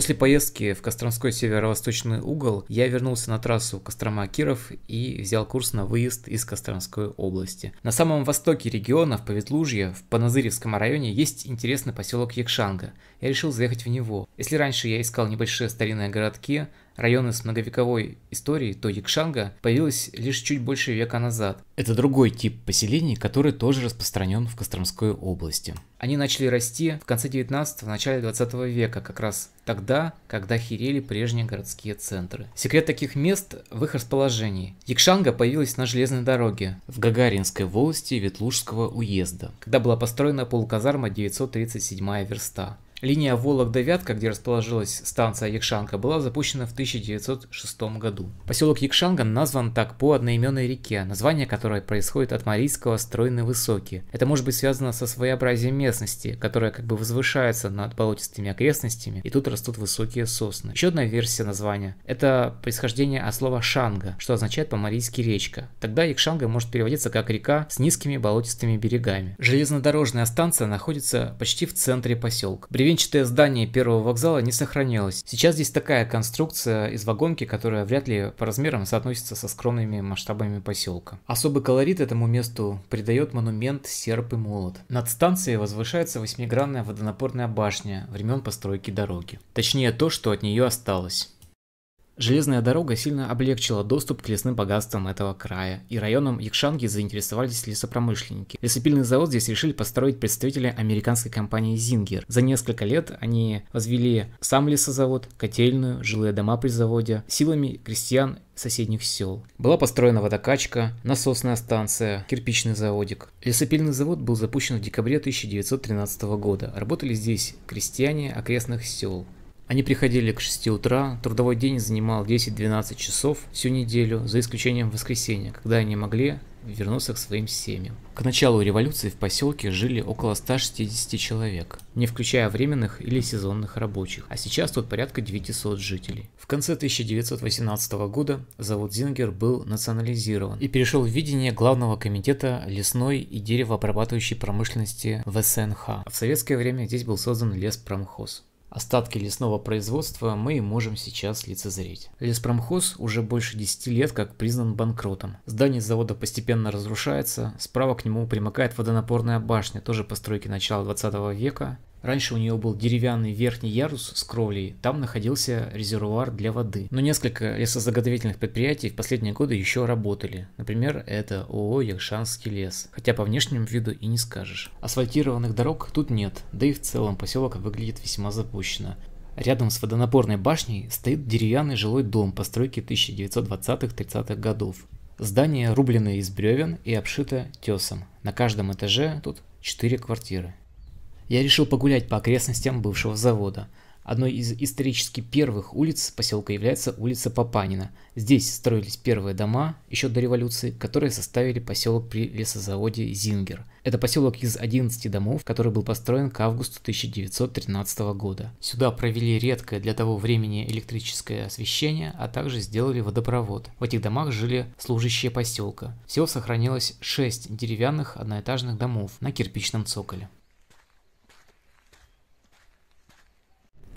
После поездки в Костромской северо-восточный угол я вернулся на трассу Кострома-Киров и взял курс на выезд из Костромской области. На самом востоке региона, в Поветлужье, в Паназыревском районе, есть интересный поселок Якшанга. Я решил заехать в него. Если раньше я искал небольшие старинные городки, района с многовековой историей, то Якшанга, появилась лишь чуть больше века назад. Это другой тип поселений, который тоже распространен в Костромской области. Они начали расти в конце 19-го, начале 20 века, как раз тогда, когда херели прежние городские центры. Секрет таких мест в их расположении. Якшанга появилась на железной дороге в Гагаринской волости Ветлужского уезда, когда была построена полуказарма 937 верста. Линия Вологда-Вятка, где расположилась станция Якшанка, была запущена в 1906 году. Поселок Якшанга назван так по одноименной реке, название которой происходит от марийского «стройный высокий». Это может быть связано со своеобразием местности, которая как бы возвышается над болотистыми окрестностями, и тут растут высокие сосны. Еще одна версия названия – это происхождение от слова «шанга», что означает по-марийски «речка». Тогда Якшанга может переводиться как «река с низкими болотистыми берегами». Железнодорожная станция находится почти в центре поселка. Бревенчатое здание первого вокзала не сохранилось. Сейчас здесь такая конструкция из вагонки, которая вряд ли по размерам соотносится со скромными масштабами поселка. Особый колорит этому месту придает монумент «Серп и молот». Над станцией возвышается восьмигранная водонапорная башня времен постройки дороги. Точнее то, что от нее осталось. Железная дорога сильно облегчила доступ к лесным богатствам этого края, и районом Якшанги заинтересовались лесопромышленники. Лесопильный завод здесь решили построить представители американской компании «Зингер». За несколько лет они возвели сам лесозавод, котельную, жилые дома при заводе, силами крестьян соседних сел. Была построена водокачка, насосная станция, кирпичный заводик. Лесопильный завод был запущен в декабре 1913 года. Работали здесь крестьяне окрестных сел. Они приходили к 6 утра, трудовой день занимал 10-12 часов всю неделю, за исключением воскресенья, когда они могли вернуться к своим семьям. К началу революции в поселке жили около 160 человек, не включая временных или сезонных рабочих, а сейчас тут порядка 900 жителей. В конце 1918 года завод Зингер был национализирован и перешел в видение главного комитета лесной и деревообрабатывающей промышленности ВСНХ. А в советское время здесь был создан леспромхоз. Остатки лесного производства мы можем сейчас лицезреть. Леспромхоз уже больше 10 лет как признан банкротом. Здание завода постепенно разрушается, справа к нему примыкает водонапорная башня, тоже постройки начала 20 века. Раньше у нее был деревянный верхний ярус с кровлей, там находился резервуар для воды. Но несколько лесозаготовительных предприятий в последние годы еще работали. Например, это ООО «Якшанский лес», хотя по внешнему виду и не скажешь. Асфальтированных дорог тут нет, да и в целом поселок выглядит весьма запущенно. Рядом с водонапорной башней стоит деревянный жилой дом постройки 1920-30-х годов. Здание рублено из бревен и обшито тесом. На каждом этаже тут 4 квартиры я решил погулять по окрестностям бывшего завода. Одной из исторически первых улиц поселка является улица Папанина. Здесь строились первые дома, еще до революции, которые составили поселок при лесозаводе Зингер. Это поселок из 11 домов, который был построен к августу 1913 года. Сюда провели редкое для того времени электрическое освещение, а также сделали водопровод. В этих домах жили служащие поселка. Всего сохранилось 6 деревянных одноэтажных домов на кирпичном цоколе.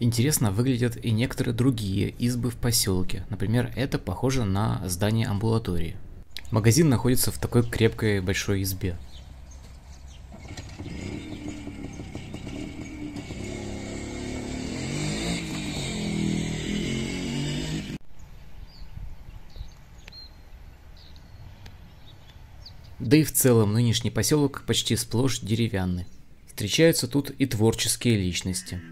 Интересно выглядят и некоторые другие избы в поселке. Например, это похоже на здание амбулатории. Магазин находится в такой крепкой большой избе. Да и в целом нынешний поселок почти сплошь деревянный. Встречаются тут и творческие личности –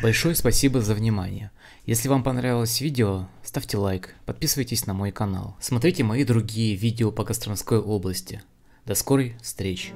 Большое спасибо за внимание. Если вам понравилось видео, ставьте лайк, подписывайтесь на мой канал. Смотрите мои другие видео по Костромской области. До скорой встречи!